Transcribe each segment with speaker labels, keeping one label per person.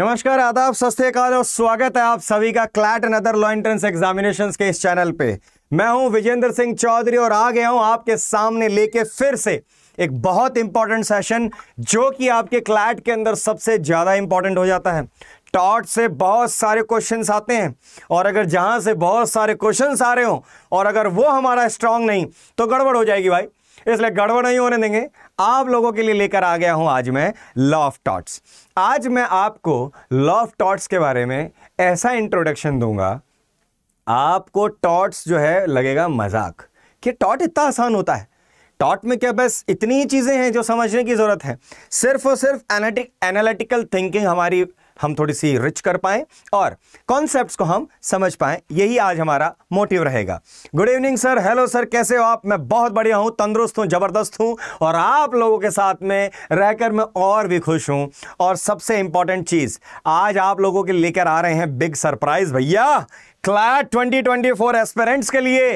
Speaker 1: नमस्कार आदाब सत और स्वागत है आप सभी का CLAT and other law entrance examination के इस चैनल पे मैं हूं विजेंद्र सिंह चौधरी और आ गया हूं आपके सामने लेके फिर से एक बहुत इंपॉर्टेंट सेशन जो कि आपके क्लैट के अंदर सबसे ज़्यादा इंपॉर्टेंट हो जाता है टॉट से बहुत सारे क्वेश्चन आते हैं और अगर जहां से बहुत सारे क्वेश्चन आ रहे हो और अगर वो हमारा स्ट्रांग नहीं तो गड़बड़ हो जाएगी भाई इसलिए गड़बड़ नहीं होने देंगे आप लोगों के लिए लेकर आ गया हूं आज मैं लॉ ऑफ टॉट्स आज मैं आपको लॉ ऑफ टॉट्स के बारे में ऐसा इंट्रोडक्शन दूंगा आपको टॉट्स जो है लगेगा मजाक कि टॉट इतना आसान होता है टॉट में क्या बस इतनी ही चीज़ें हैं जो समझने की ज़रूरत है सिर्फ और सिर्फ एनालिटिक एनालिटिकल थिंकिंग हमारी हम थोड़ी सी रिच कर पाएँ और कॉन्सेप्ट को हम समझ पाएँ यही आज हमारा मोटिव रहेगा good evening sir hello sir कैसे हो आप मैं बहुत बढ़िया हूँ तंदुरुस्त हूँ ज़बरदस्त हूँ और आप लोगों के साथ में रहकर मैं और भी खुश हूँ और सबसे इंपॉर्टेंट चीज़ आज आप लोगों के लेकर आ रहे हैं बिग सरप्राइज़ भैया क्लैट 2024 एस्पेरेंट्स के लिए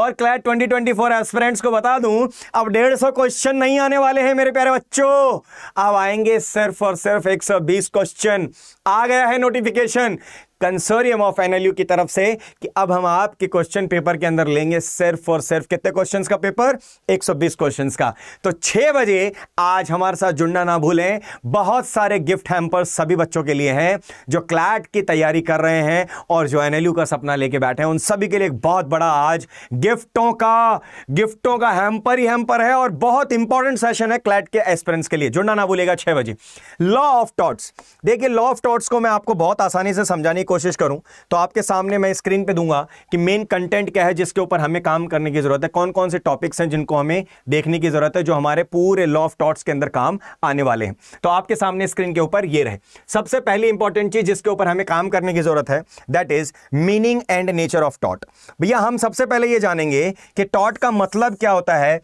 Speaker 1: और क्लैट 2024 एस्पेरेंट्स को बता दूं अब डेढ़ सौ क्वेश्चन नहीं आने वाले हैं मेरे प्यारे बच्चों अब आएंगे सिर्फ और सिर्फ 120 क्वेश्चन आ गया है नोटिफिकेशन कंसोरियम ऑफ एनएलयू की तरफ से कि अब हम आपके क्वेश्चन पेपर के अंदर लेंगे सिर्फ और सिर्फ कितने क्वेश्चंस का पेपर 120 क्वेश्चंस का तो 6 बजे आज हमारे साथ जुड़ना ना भूलें बहुत सारे गिफ्ट हैम्पर सभी बच्चों के लिए हैं जो क्लैट की तैयारी कर रहे हैं और जो एनएलयू का सपना लेके बैठे हैं उन सभी के लिए एक बहुत बड़ा आज गिफ्टों का गिफ्टों का हैम्पर ही हैम्पर है और बहुत इंपॉर्टेंट सेशन है क्लैट के एस्पेरेंस के लिए जुड़ना ना भूलेगा छह बजे लॉ ऑफ टॉट्स देखिए लॉ ऑफ टॉट्स को मैं आपको बहुत आसानी से समझाने की कोशिश करूं तो आपके सामने मैं स्क्रीन पे दूंगा कि मेन कंटेंट क्या है जिसके ऊपर हमें काम करने की ज़रूरत है कौन कौन से टॉपिक्स हैं जिनको हमें देखने की ज़रूरत है जो हमारे पूरे लॉ ऑफ टॉट्स के अंदर काम आने वाले हैं तो आपके सामने स्क्रीन के ऊपर ये रहे सबसे पहली इंपॉर्टेंट चीज़ जिसके ऊपर हमें काम करने की ज़रूरत है that is meaning and nature of टॉट भैया हम सबसे पहले ये जानेंगे कि टॉट का मतलब क्या होता है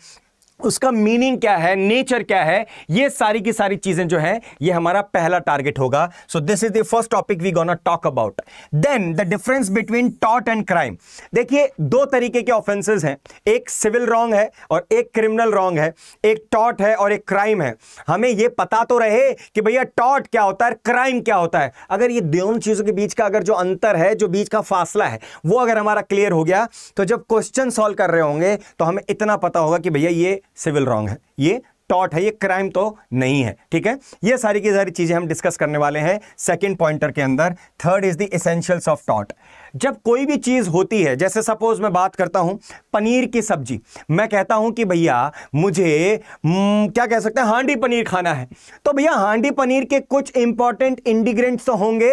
Speaker 1: उसका मीनिंग क्या है नेचर क्या है ये सारी की सारी चीजें जो है ये हमारा पहला टारगेट होगा so this is the first topic we gonna talk about then the difference between टॉट एंड क्राइम देखिए दो तरीके के ऑफेंसेस हैं एक सिविल रॉन्ग है और एक क्रिमिनल रॉन्ग है एक टॉट है और एक क्राइम है हमें ये पता तो रहे कि भैया टॉट क्या होता है क्राइम क्या होता है अगर ये दोनों चीजों के बीच का अगर जो अंतर है जो बीच का फासला है वो अगर हमारा क्लियर हो गया तो जब क्वेश्चन सॉल्व कर रहे होंगे तो हमें इतना पता होगा कि भैया ये सिविल रॉन्ग है ये टॉट है ये क्राइम तो नहीं है ठीक है ये सारी की सारी चीज़ें हम डिस्कस करने वाले हैं सेकेंड पॉइंटर के अंदर third is the essentials of टॉट जब कोई भी चीज़ होती है जैसे सपोज मैं बात करता हूँ पनीर की सब्जी मैं कहता हूं कि भैया मुझे हम्म, क्या कह सकते हैं हांडी पनीर खाना है तो भैया हांडी पनीर के कुछ इंपॉर्टेंट इंडिग्रेंट्स तो होंगे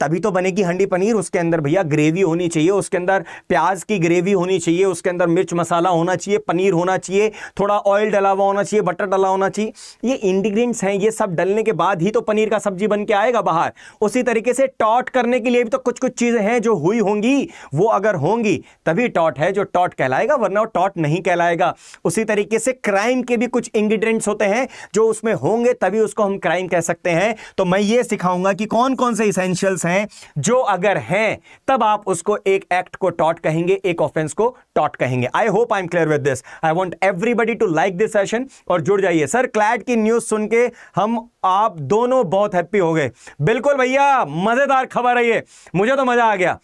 Speaker 1: तभी तो बनेगी हंडी पनीर उसके अंदर भैया ग्रेवी होनी चाहिए उसके अंदर प्याज की ग्रेवी होनी चाहिए उसके अंदर मिर्च मसाला होना चाहिए पनीर होना चाहिए थोड़ा ऑयल डला हुआ होना चाहिए बटर डला होना चाहिए ये इंग्रीडियंट्स हैं ये सब डलने के बाद ही तो पनीर का सब्जी बन के आएगा बाहर उसी तरीके से टॉट करने के लिए भी तो कुछ कुछ चीज़ें हैं जो हुई होंगी वो अगर होंगी तभी टॉट है जो टॉट कहलाएगा वरना वो टॉट नहीं कहलाएगा उसी तरीके से क्राइम के भी कुछ इंग्रीडियंट्स होते हैं जो उसमें होंगे तभी उसको हम क्राइम कह सकते हैं तो मैं ये सिखाऊंगा कि कौन कौन से इसेंशियल्स हैं जो अगर हैं तब आप उसको एक एक्ट को टॉट कहेंगे एक ऑफेंस को टॉट कहेंगे I hope I am clear with this I want everybody to like this session और जुड़ जाइए सर क्लैड की न्यूज सुन के हम आप दोनों बहुत हैप्पी हो गए बिल्कुल भैया मजेदार खबर है ये मुझे तो मजा आ गया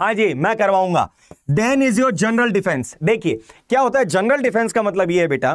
Speaker 1: हाँ जी मैं करवाऊंगा then is your general defence देखिए क्या होता है जनरल डिफेंस का मतलब ये है बेटा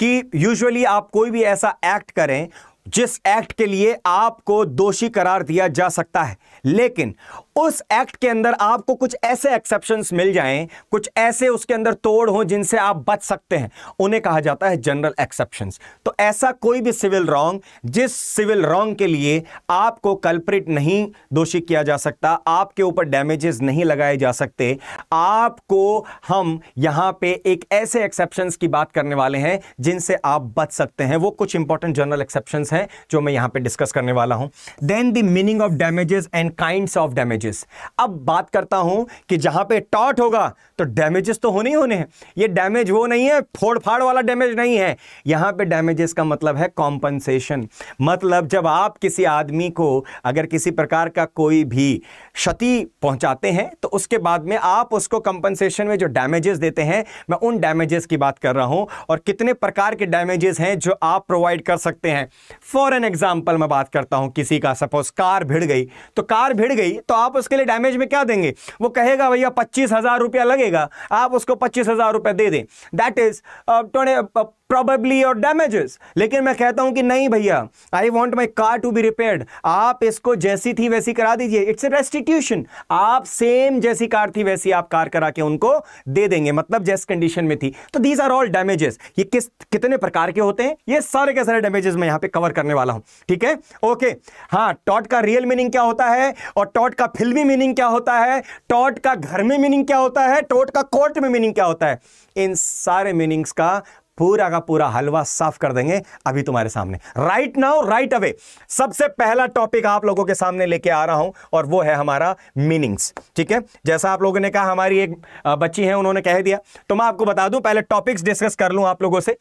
Speaker 1: कि यूजुअली आप कोई भी ऐसा एक्ट करें जिस एक्ट के लिए आपको दोषी करार दिया जा सकता है लेकिन उस एक्ट के अंदर आपको कुछ ऐसे एक्सेप्शन मिल जाएं कुछ ऐसे उसके अंदर तोड़ हो जिनसे आप बच सकते हैं उन्हें कहा जाता है जनरल एक्सेप्शन तो ऐसा कोई भी सिविल रॉन्ग जिस सिविल रॉन्ग के लिए आपको कल्प्रिट नहीं दोषी किया जा सकता आपके ऊपर डैमेजेस नहीं लगाए जा सकते आपको हम यहां पे एक ऐसे एक्सेप्शन की बात करने वाले हैं जिनसे आप बच सकते हैं वो कुछ इंपॉर्टेंट जनरल एक्सेप्शन हैं जो मैं यहां पे डिस्कस करने वाला हूं then the meaning of damages and kind of damage damages अब बात करता हूं कि जहां पे टॉट होगा तो डैमेजेस तो होने ही होने हैं ये डैमेज वो नहीं है फोड़फाड़ वाला डैमेज नहीं है यहां पे डैमेजेस का मतलब है कॉम्पनसेशन मतलब जब आप किसी आदमी को अगर किसी प्रकार का कोई भी क्षति पहुंचाते हैं तो उसके बाद में आप उसको कंपनसेशन में जो डैमेजेस देते हैं मैं उन डैमेजेस की बात कर रहा हूं और कितने प्रकार के डैमेजेस हैं जो आप प्रोवाइड कर सकते हैं फॉर एन एग्जाम्पल मैं बात करता हूं किसी का सपोज कार भिड़ गई तो कार भिड़ गई तो आप आप उसके लिए डैमेज में क्या देंगे वो कहेगा भैया पच्चीस हज़ार रुपया लगेगा आप उसको पच्चीस हज़ार रुपया दे दें दैट इज़ ट्वेंटी प्रॉबली और डैमेजेस लेकिन मैं कहता हूं कि नहीं भैया I want my car to be repair आप इसको जैसी थी वैसी करा दीजिए इट्स ए रेस्टिट्यूशन आप सेम जैसी कार थी वैसी आप कार करा के उनको दे देंगे मतलब जैस कंडीशन में थी तो दीज आर ऑल डैमेजेस ये किस कितने प्रकार के होते हैं ये सारे के सारे डैमेजेस मैं यहां पे कवर करने वाला हूं ठीक है ओके हाँ टॉट का रियल मीनिंग क्या होता है और टॉट का फिल्मी मीनिंग क्या होता है टॉट का घर में मीनिंग क्या होता है टॉट का कोर्ट में मीनिंग क्या होता है इन सारे मीनिंग्स का पूरा का पूरा हलवा साफ कर देंगे अभी तुम्हारे सामने राइट नाउ राइट अवे सबसे पहला टॉपिक आप लोगों के सामने लेके आ रहा हूं और वो है हमारा मीनिंग्स ठीक है जैसा आप लोगों ने कहा हमारी एक बच्ची है उन्होंने कह दिया तो मैं आपको बता दूं पहले टॉपिक्स डिस्कस कर लूं आप लोगों से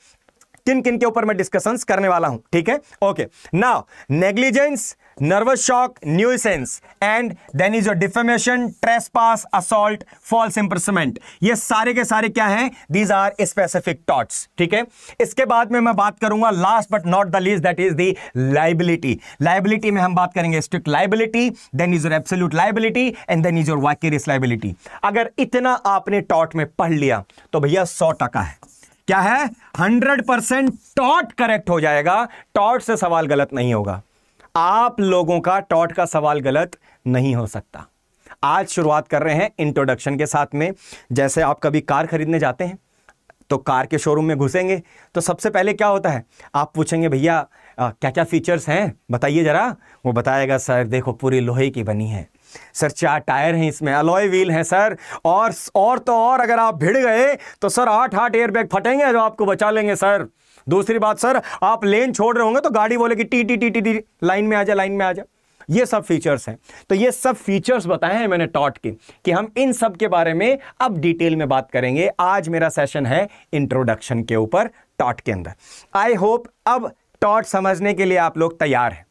Speaker 1: किन किन के ऊपर मैं डिस्कशंस करने वाला हूं ठीक है okay now negligence nervous shock nuisance and then is your defamation trespass assault false imprisonment ये सारे के सारे क्या हैं दीज आर स्पेसिफिक टॉट्स ठीक है इसके बाद में मैं बात करूंगा last but not the least that is the liability liability में हम बात करेंगे strict liability then is your absolute liability and then is your vicarious liability अगर इतना आपने टॉट में पढ़ लिया तो भैया सौ टका है क्या है हंड्रेड परसेंट टॉट करेक्ट हो जाएगा टॉट से सवाल गलत नहीं होगा आप लोगों का टॉट का सवाल गलत नहीं हो सकता आज शुरुआत कर रहे हैं इंट्रोडक्शन के साथ में जैसे आप कभी कार खरीदने जाते हैं तो कार के शोरूम में घुसेंगे तो सबसे पहले क्या होता है आप पूछेंगे भैया क्या क्या फीचर्स हैं बताइए ज़रा वो बताएगा सर देखो पूरी लोहे की बनी है सर चार टायर हैं इसमें अलॉय व्हील हैं सर और और तो और अगर आप भिड़ गए तो सर आठ आठ एयरबैग फटेंगे जो आपको बचा लेंगे सर दूसरी बात सर आप लेन छोड़ रहे होंगे तो गाड़ी कि T T T T T line में आ जा लाइन में आ जा ये सब फीचर्स हैं तो ये सब फीचर्स बताए हैं मैंने टॉट के कि हम इन सब के बारे में अब डिटेल में बात करेंगे आज मेरा सेशन है इंट्रोडक्शन के ऊपर टॉट के अंदर आई होप अब टॉट समझने के लिए आप लोग तैयार हैं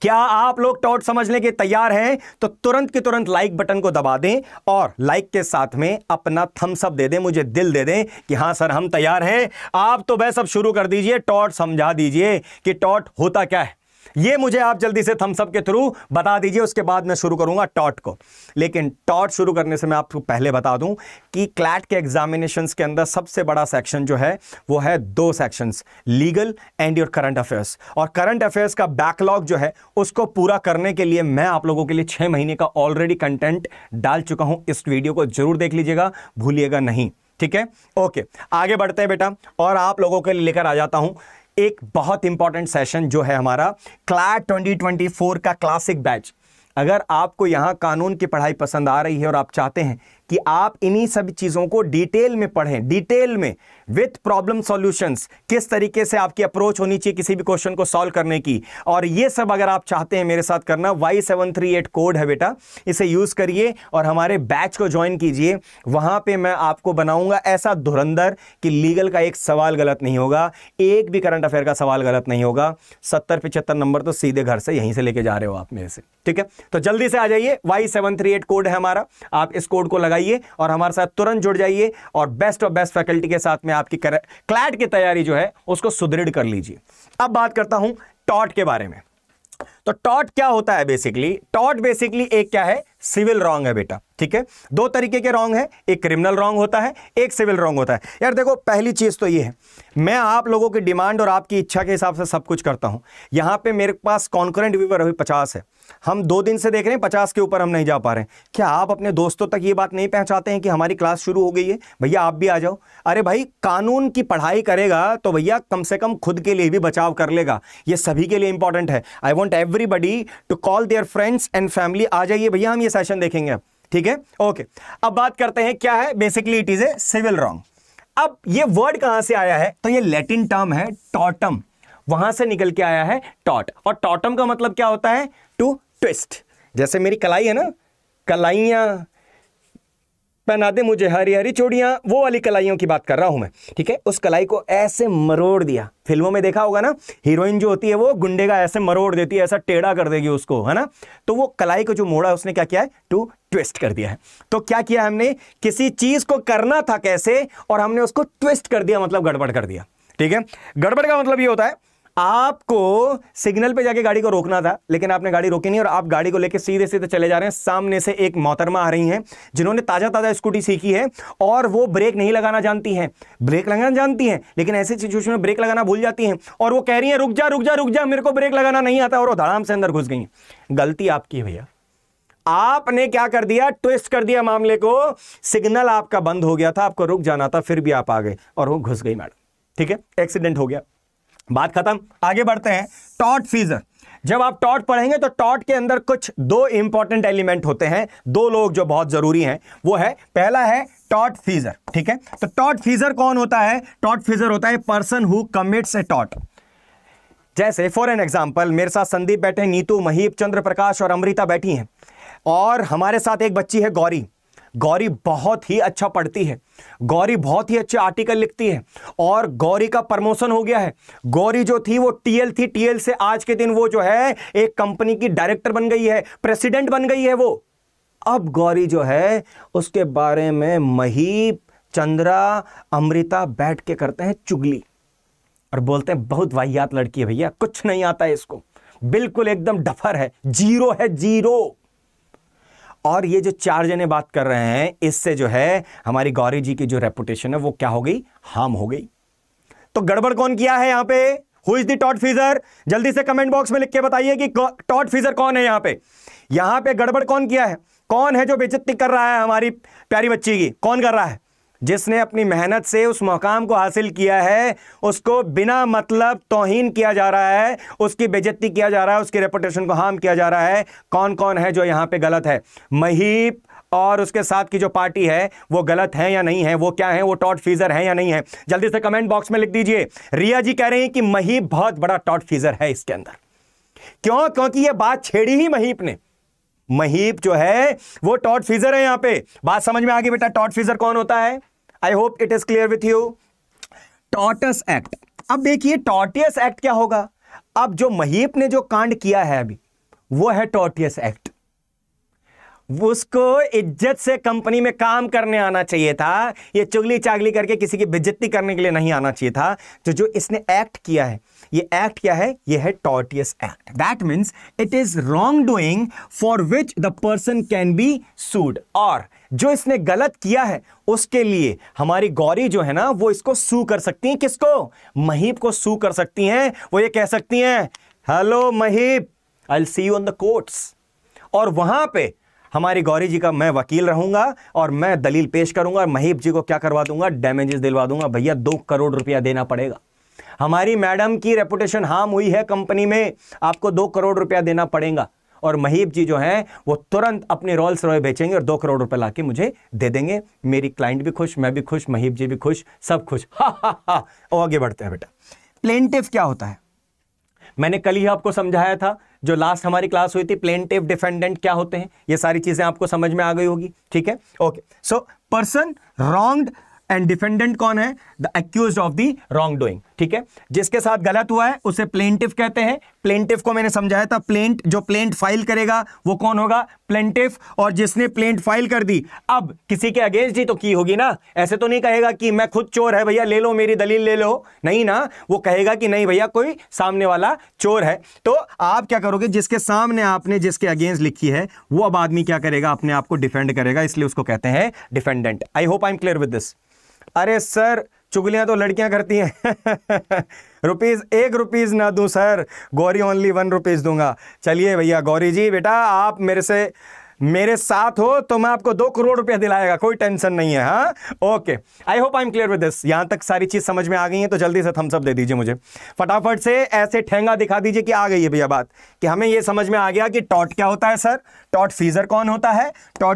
Speaker 1: क्या आप लोग टॉट समझने के तैयार हैं तो तुरंत के तुरंत लाइक बटन को दबा दें और लाइक के साथ में अपना थम्स अप दे दें मुझे दिल दे दें कि हां सर हम तैयार हैं आप तो वह सब शुरू कर दीजिए टॉट समझा दीजिए कि टॉट होता क्या है ये मुझे आप जल्दी से थम्सअप के थ्रू बता दीजिए उसके बाद मैं शुरू करूंगा टॉट को लेकिन टॉट शुरू करने से मैं आपको पहले बता दूं कि क्लैट के एग्जामिनेशन के अंदर सबसे बड़ा सेक्शन जो है वो है दो section legal and your current affairs और करंट अफेयर्स का बैकलॉग जो है उसको पूरा करने के लिए मैं आप लोगों के लिए छह महीने का ऑलरेडी कंटेंट डाल चुका हूं इस वीडियो को जरूर देख लीजिएगा भूलिएगा नहीं ठीक है ओके आगे बढ़ते हैं बेटा और आप लोगों के लिए लेकर आ जाता हूं एक बहुत इंपॉर्टेंट सेशन जो है हमारा क्लैट 2024 का क्लासिक बैच अगर आपको यहां कानून की पढ़ाई पसंद आ रही है और आप चाहते हैं कि आप इन्हीं सब चीज़ों को डिटेल में पढ़ें डिटेल में विथ प्रॉब्लम सॉल्यूशंस किस तरीके से आपकी अप्रोच होनी चाहिए किसी भी क्वेश्चन को सॉल्व करने की और ये सब अगर आप चाहते हैं मेरे साथ करना Y seven three eight code है बेटा इसे यूज़ करिए और हमारे बैच को ज्वाइन कीजिए वहां पे मैं आपको बनाऊंगा ऐसा धुरंधर कि लीगल का एक सवाल गलत नहीं होगा एक भी करंट अफेयर का सवाल गलत नहीं होगा सत्तर पिचहत्तर नंबर तो सीधे घर से यहीं से लेके जा रहे हो आप मेरे से ठीक है तो जल्दी से आ जाइए Y seven three eight code है हमारा आप इस कोड को लगा लगाइए और हमारे साथ तुरंत जुड़ जाइए और बेस्ट और बेस्ट फैकल्टी के साथ में आपकी क्लैट की तैयारी जो है उसको सुदृढ़ कर लीजिए अब बात करता हूं टॉट के बारे में तो टॉट क्या होता है बेसिकली टॉट बेसिकली एक क्या है सिविल रॉन्ग है बेटा ठीक है दो तरीके के रॉन्ग है एक क्रिमिनल रॉन्ग होता है एक सिविल रॉन्ग होता है यार देखो पहली चीज़ तो ये है मैं आप लोगों की डिमांड और आपकी इच्छा के हिसाब से सब कुछ करता हूँ यहां पे मेरे पास कॉन्करेंट व्यूवर अभी पचास है हम दो दिन से देख रहे हैं पचास के ऊपर हम नहीं जा पा रहे हैं क्या आप अपने दोस्तों तक ये बात नहीं पहुंचाते हैं कि हमारी क्लास शुरू हो गई है भैया आप भी आ जाओ अरे भाई कानून की पढ़ाई करेगा तो भैया कम से कम खुद के लिए भी बचाव कर लेगा ये सभी के लिए इंपॉर्टेंट है I want everybody to call their friends and family आ जाइए भैया हम ये सेशन देखेंगे अब ठीक है ओके अब बात करते हैं क्या है basically it is a civil wrong अब ये वर्ड कहां से आया है तो ये लैटिन टर्म है टॉटम वहां से निकल के आया है टॉट और टॉटम का मतलब क्या होता है टू ट्विस्ट जैसे मेरी कलाई है ना कलाइया पहना दे मुझे हरी हरी चूड़ियाँ वो वाली कलाइयों की बात कर रहा हूँ मैं ठीक है उस कलाई को ऐसे मरोड़ दिया फिल्मों में देखा होगा ना हीरोइन जो होती है वो गुंडे का ऐसे मरोड़ देती है ऐसा टेढ़ा कर देगी उसको है ना तो वो कलाई को जो मोड़ा उसने क्या किया है टू ट्विस्ट कर दिया है तो क्या किया हमने किसी चीज को करना था कैसे और हमने उसको ट्विस्ट कर दिया मतलब गड़बड़ कर दिया ठीक है गड़बड़ का मतलब ये होता है आपको सिग्नल पे जाके गाड़ी को रोकना था लेकिन आपने गाड़ी रोकी नहीं और आप गाड़ी को लेके सीधे सीधे चले जा रहे हैं सामने से एक मोहतरमा आ रही हैं जिन्होंने ताज़ा ताज़ा स्कूटी सीखी है और वो ब्रेक नहीं लगाना जानती हैं ब्रेक लगाना जानती हैं लेकिन ऐसी सिचुएशन में ब्रेक लगाना भूल जाती हैं और वो कह रही हैं रुक जा रुक जा रुक जा मेरे को ब्रेक लगाना नहीं आता और वो धड़ाम से अंदर घुस गई गलती आपकी है भैया आपने क्या कर दिया ट्विस्ट कर दिया मामले को सिग्नल आपका बंद हो गया था आपको रुक जाना था फिर भी आप आ गए और वो घुस गई मैडम ठीक है एक्सीडेंट हो गया बात खत्म आगे बढ़ते हैं टॉट फीजर जब आप टॉट पढ़ेंगे तो टॉट के अंदर कुछ दो इंपॉर्टेंट एलिमेंट होते हैं दो लोग जो बहुत जरूरी हैं वो है पहला है टॉट फीजर ठीक है तो टॉट फीजर कौन होता है टॉट फीजर होता है पर्सन हु कमिट्स ए टॉट जैसे फॉर एन एग्जाम्पल मेरे साथ संदीप बैठे नीतू महीप चंद्र प्रकाश और अमृता बैठी हैं और हमारे साथ एक बच्ची है गौरी गौरी बहुत ही अच्छा पढ़ती है गौरी बहुत ही अच्छे आर्टिकल लिखती है और गौरी का प्रमोशन हो गया है गौरी जो थी वो टीएल थी टीएल से आज के दिन वो जो है एक कंपनी की डायरेक्टर बन गई है प्रेसिडेंट बन गई है वो अब गौरी जो है उसके बारे में महीप चंद्रा अमृता बैठ के करते हैं चुगली और बोलते हैं बहुत वाहियात लड़की है भैया कुछ नहीं आता है इसको बिल्कुल एकदम डफर है जीरो है जीरो और ये जो चार जने बात कर रहे हैं इससे जो है हमारी गौरी जी की जो रेपुटेशन है वो क्या हो गई हार्म हो गई तो गड़बड़ कौन किया है यहां पे who is the tortfeasor जल्दी से कमेंट बॉक्स में लिख के बताइए कि टॉट फीजर कौन है यहां पे यहां पे गड़बड़ कौन किया है कौन है जो बेचती कर रहा है हमारी प्यारी बच्ची की कौन कर रहा है जिसने अपनी मेहनत से उस मकाम को हासिल किया है उसको बिना मतलब तोहन किया जा रहा है उसकी बेजती किया जा रहा है उसकी रेपुटेशन को हार्म किया जा रहा है कौन कौन है जो यहाँ पे गलत है महीप और उसके साथ की जो पार्टी है वो गलत है या नहीं है वो क्या है वो टॉट फीजर है या नहीं है जल्दी से कमेंट बॉक्स में लिख दीजिए रिया जी कह रही हैं कि महीप बहुत बड़ा टॉट फीजर है इसके अंदर क्यों क्योंकि ये बात छेड़ी ही महीप ने महीप जो है वो टॉट फीजर है यहां पे बात समझ में आ गई बेटा टॉट फीजर कौन होता है I hope it is clear with you tortious act अब देखिए टॉटियस एक्ट क्या होगा अब जो महीप ने जो कांड किया है अभी वो है टॉटियस एक्ट उसको इज्जत से कंपनी में काम करने आना चाहिए था ये चुगली चागली करके किसी की बेज्जती करने के लिए नहीं आना चाहिए था जो जो इसने एक्ट किया है ये एक्ट क्या है ये है tortious act that means it is wrong doing for which the person can be sued और जो इसने गलत किया है उसके लिए हमारी गौरी जो है ना वो इसको सू कर सकती हैं किसको महीप को सू कर सकती हैं वो ये कह सकती हैं hello Maheep I see you on the courts और वहां पे हमारी गौरी जी का मैं वकील रहूंगा और मैं दलील पेश करूंगा और महीप जी को क्या करवा दूंगा डैमेजेस दिलवा दूंगा भैया दो करोड़ रुपया देना पड़ेगा हमारी मैडम की रेपुटेशन हार्म हुई है कंपनी में आपको दो करोड़ रुपया देना पड़ेगा और महीब जी जो हैं वो तुरंत अपने रोल्स रॉय बेचेंगे और दो करोड़ रुपए ला के मुझे दे देंगे मेरी क्लाइंट भी खुश मैं भी खुश महीब जी भी खुश सब खुश हा हा हा आगे बढ़ते हैं बेटा प्लेंटिव क्या होता है मैंने कल ही आपको समझाया था जो लास्ट हमारी क्लास हुई थी प्लेंटिव डिफेंडेंट क्या होते हैं ये सारी चीज़ें आपको समझ में आ गई होगी ठीक है okay so person wrong and defendant कौन है the accuse of the wrong doing ठीक है जिसके साथ गलत हुआ है उसे प्लेंटिव कहते हैं प्लेंटिव को मैंने समझाया था प्लेंट जो प्लेंट फाइल करेगा वो कौन होगा प्लेंटिव और जिसने प्लेंट फाइल कर दी अब किसी के अगेंस्ट ही तो की होगी ना ऐसे तो नहीं कहेगा कि मैं खुद चोर है भैया ले लो मेरी दलील ले लो नहीं ना वो कहेगा कि नहीं भैया कोई सामने वाला चोर है तो आप क्या करोगे जिसके सामने आपने जिसके अगेंस्ट लिखी है वो अब आदमी क्या करेगा अपने आप को डिफेंड करेगा इसलिए उसको कहते हैं defendant I hope I am clear with this अरे सर चुगलियां तो लड़कियां करती हैं रुपीज़ एक रुपीज़ ना दूँ sir Gauri only one rupees दूंगा चलिए भैया गौरी जी बेटा आप मेरे से मेरे साथ हो तो मैं आपको दो करोड़ रुपया दिलाएगा कोई टेंशन नहीं है हाँ okay I hope I am clear with this यहां तक सारी चीज समझ में आ गई है तो जल्दी से थम्सअप दे दीजिए मुझे फटाफट से ऐसे ठेंगा दिखा दीजिए कि आ गई है भैया बात कि हमें यह समझ में आ गया कि टॉट क्या होता है सर टॉट फीजर कौन होता है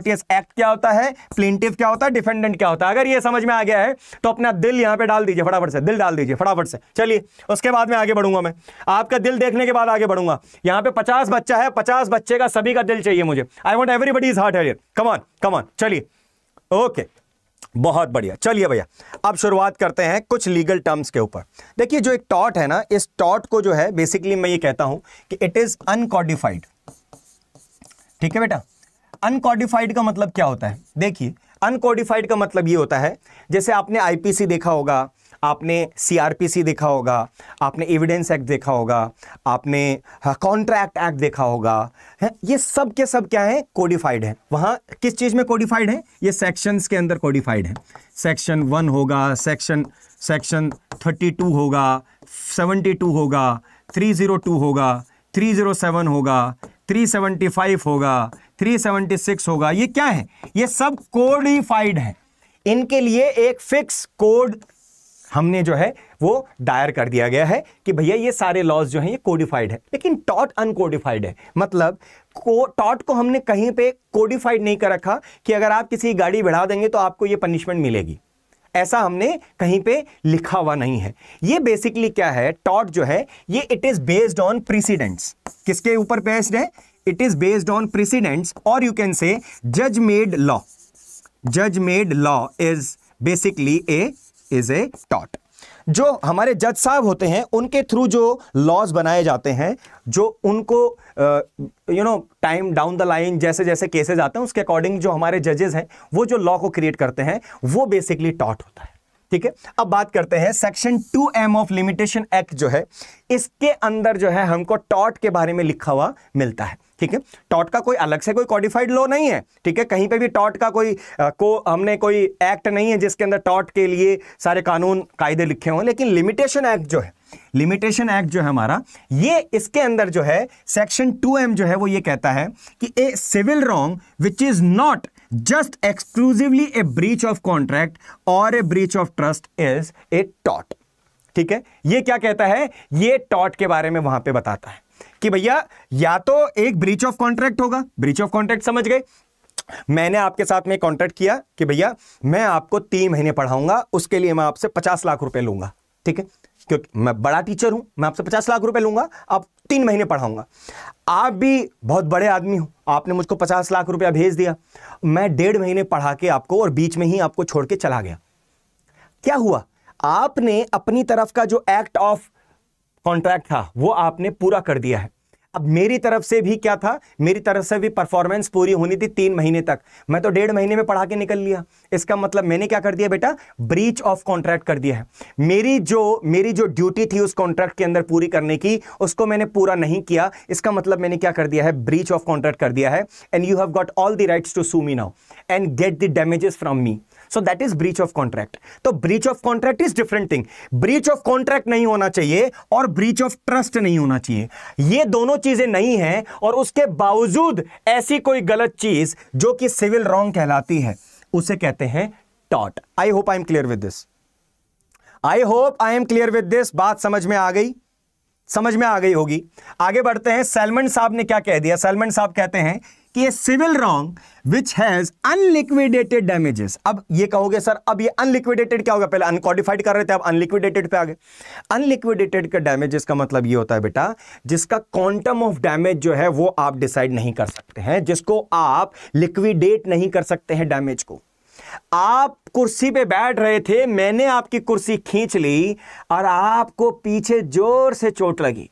Speaker 1: यस एक्ट क्या होता है प्लिंटिव क्या होता है डिफेंडेंट क्या होता है अगर यह समझ में आ गया है तो अपना दिल यहां पर डाल दीजिए फटाफट से दिल डाल दीजिए फटाफट से चलिए उसके बाद में आगे बढ़ूंगा मैं आपका दिल देखने के बाद आगे बढ़ूंगा यहाँ पे पचास बच्चा है पचास बच्चे का सभी का दिल चाहिए मुझे I want everybody is heart healer come on come on चलिए ओके बहुत बढ़िया चलिए भैया अब शुरुआत करते हैं कुछ लीगल टर्म्स के ऊपर देखिए जो एक टॉट है ना इस टॉट को जो है बेसिकली मैं ये कहता हूं कि इट इज अनकॉडिफाइड ठीक है बेटा अनकॉडिफाइड का मतलब क्या होता है देखिए अनकॉडिफाइड का मतलब ये होता है जैसे आपने आईपीसी देखा होगा आपने सीआरपीसी देखा होगा आपने एविडेंस एक्ट देखा होगा आपने कॉन्ट्रैक्ट हाँ, एक्ट देखा होगा है? ये सब के सब क्या है कोडिफाइड है वहां किस चीज़ में कोडिफाइड है ये सेक्शन के अंदर कोडिफाइड है सेक्शन वन होगा सेक्शन सेक्शन थर्टी टू होगा सेवनटी टू होगा थ्री जीरो टू होगा थ्री जीरो सेवन होगा थ्री सेवनटी फाइव होगा थ्री सेवनटी सिक्स होगा ये क्या है ये सब कोडिफाइड है इनके लिए एक फिक्स कोड हमने जो है वो दायर कर दिया गया है कि भैया ये सारे लॉज जो हैं ये कोडिफाइड है लेकिन टॉट अनकोडिफाइड है मतलब को टॉट को हमने कहीं पे कोडिफाइड नहीं कर रखा कि अगर आप किसी गाड़ी बढ़ा देंगे तो आपको ये पनिशमेंट मिलेगी ऐसा हमने कहीं पे लिखा हुआ नहीं है ये बेसिकली क्या है टॉट जो है ये इट इज बेस्ड ऑन प्रीसीडेंट्स किसके ऊपर बेस्ड है इट इज बेस्ड ऑन प्रीसीडेंट्स और यू कैन से जज मेड लॉ जज made law is basically A is a taught जो हमारे जज साहब होते हैं उनके थ्रू जो लॉज बनाए जाते हैं जो उनको you know time down the line जैसे जैसे केसेस आते हैं उसके अकॉर्डिंग जो हमारे जजेस हैं वो जो लॉ को क्रिएट करते हैं वो बेसिकली टॉट होता है ठीक है अब बात करते हैं section two M of limitation act जो है इसके अंदर जो है हमको टॉट के बारे में लिखा हुआ मिलता है ठीक है टॉट का कोई अलग से कोई कॉडिफाइड लॉ नहीं है ठीक है कहीं पे भी टॉट का कोई आ, को हमने कोई एक्ट नहीं है जिसके अंदर टॉट के लिए सारे कानून कायदे लिखे हों लेकिन लिमिटेशन एक्ट जो है लिमिटेशन एक्ट जो है हमारा ये इसके अंदर जो है सेक्शन टू एम जो है वो ये कहता है कि a civil wrong which is not just exclusively a breach of contract और a breach of trust is a टॉट ठीक है ये क्या कहता है ये टॉट के बारे में वहां पे बताता है कि भैया या तो एक ब्रीच ऑफ कॉन्ट्रैक्ट होगा ब्रीच ऑफ कॉन्ट्रैक्ट समझ गए मैंने आपके साथ में कॉन्ट्रैक्ट किया कि भैया मैं आपको तीन महीने पढ़ाऊंगा उसके लिए मैं आपसे पचास लाख रुपए लूंगा ठीक है क्योंकि मैं बड़ा टीचर हूं मैं आपसे पचास लाख रुपए लूंगा आप तीन महीने पढ़ाऊंगा आप भी बहुत बड़े आदमी हो आपने मुझको पचास लाख रुपया भेज दिया मैं डेढ़ महीने पढ़ा के आपको और बीच में ही आपको छोड़ के चला गया क्या हुआ आपने अपनी तरफ का जो एक्ट ऑफ कॉन्ट्रैक्ट था वो आपने पूरा कर दिया है अब मेरी तरफ से भी क्या था मेरी तरफ से भी परफॉर्मेंस पूरी होनी थी तीन महीने तक मैं तो डेढ़ महीने में पढ़ा के निकल लिया इसका मतलब मैंने क्या कर दिया बेटा ब्रीच ऑफ कॉन्ट्रैक्ट कर दिया है मेरी जो मेरी जो ड्यूटी थी उस कॉन्ट्रैक्ट के अंदर पूरी करने की उसको मैंने पूरा नहीं किया इसका मतलब मैंने क्या कर दिया है ब्रीच ऑफ कॉन्ट्रैक्ट कर दिया है and you have got all the rights to sue me now and get the damages from me so that is breach of contract तो breach of contract is different thing breach of contract नहीं होना चाहिए और breach of trust नहीं होना चाहिए ये दोनों चीजें नहीं है और उसके बावजूद ऐसी कोई गलत चीज जो कि सिविल रॉन्ग कहलाती है उसे कहते हैं टॉट I hope I am clear with this I hope I am clear with this बात समझ में आ गई समझ में आ गई होगी आगे बढ़ते हैं सैलमन साहब ने क्या कह दिया सैलमन साहब कहते हैं कि ये civil wrong which has unliquidated damages अब ये कहोगे सर अब ये अनलिक्विडेटेड क्या होगा पहले अनकॉडिफाइड कर रहे थे अब अनलिक्विडेटेड पे आ गए अनलिक्विडेटेड का डैमेजेस का मतलब ये होता है बेटा जिसका क्वांटम ऑफ डैमेज जो है वो आप डिसाइड नहीं कर सकते हैं जिसको आप लिक्विडेट नहीं कर सकते हैं डैमेज को आप कुर्सी पे बैठ रहे थे मैंने आपकी कुर्सी खींच ली और आपको पीछे जोर से चोट लगी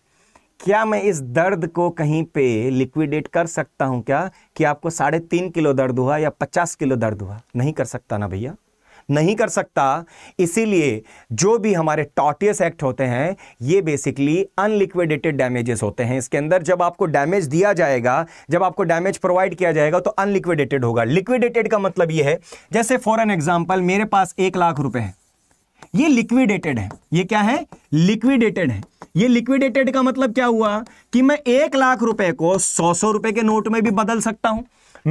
Speaker 1: क्या मैं इस दर्द को कहीं पे लिक्विडेट कर सकता हूँ क्या कि आपको साढ़े तीन किलो दर्द हुआ या पचास किलो दर्द हुआ नहीं कर सकता ना भैया नहीं कर सकता इसीलिए जो भी हमारे टॉटियस एक्ट होते हैं ये बेसिकली अनलिक्विडेटेड डैमेजेस होते हैं इसके अंदर जब आपको डैमेज दिया जाएगा जब आपको डैमेज प्रोवाइड किया जाएगा तो अनलिक्विडेटेड होगा लिक्विडेटेड का मतलब ये है जैसे फॉर एन एग्जाम्पल मेरे पास एक लाख रुपए हैं ये लिक्विडेटेड है ये क्या है लिक्विडेटेड है ये लिक्विडेटेड का मतलब क्या हुआ कि मैं एक लाख रुपए को सौ सौ रुपए के नोट में भी बदल सकता हूं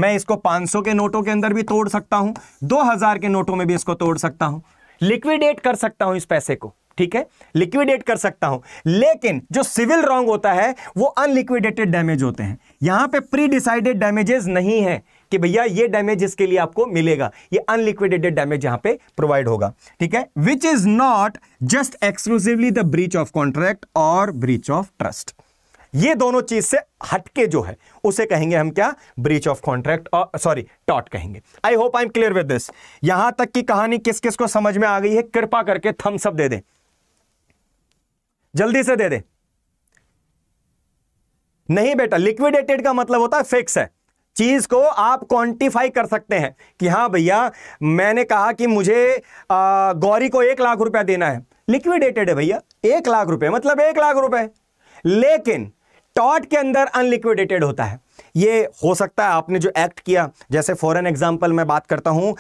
Speaker 1: मैं इसको 500 के नोटों के अंदर भी तोड़ सकता हूं 2000 के नोटों में भी इसको तोड़ सकता हूं लिक्विडेट कर सकता हूं इस पैसे को ठीक है लिक्विडेट कर सकता हूं लेकिन जो सिविल रॉन्ग होता है वो अनलिक्विडेटेड डैमेज होते हैं यहां पे प्री डिसाइडेड डैमेजेस नहीं है कि भैया ये डैमेज इसके लिए आपको मिलेगा ये अनलिक्विडेटेड डैमेज यहां पे प्रोवाइड होगा ठीक है which is not just exclusively the breach of contract और ब्रीच ऑफ ट्रस्ट ये दोनों चीज से हटके जो है उसे कहेंगे हम क्या ब्रीच ऑफ कॉन्ट्रैक्ट और सॉरी टॉट कहेंगे I hope I am clear with this यहां तक की कहानी किस किस को समझ में आ गई है कृपा करके थम्स अप दे दें जल्दी से दे दे नहीं बेटा लिक्विडेटेड का मतलब होता है फिक्स है चीज को आप क्वांटिफाई कर सकते हैं कि हाँ भैया मैंने कहा कि मुझे गौरी को एक लाख रुपया देना है लिक्विडेटेड है भैया एक लाख रुपए मतलब एक लाख रुपए लेकिन टॉट के अंदर अनलिक्विडेटेड होता है ये हो सकता है आपने जो एक्ट किया जैसे फॉरेन एग्जांपल मैं बात करता हूं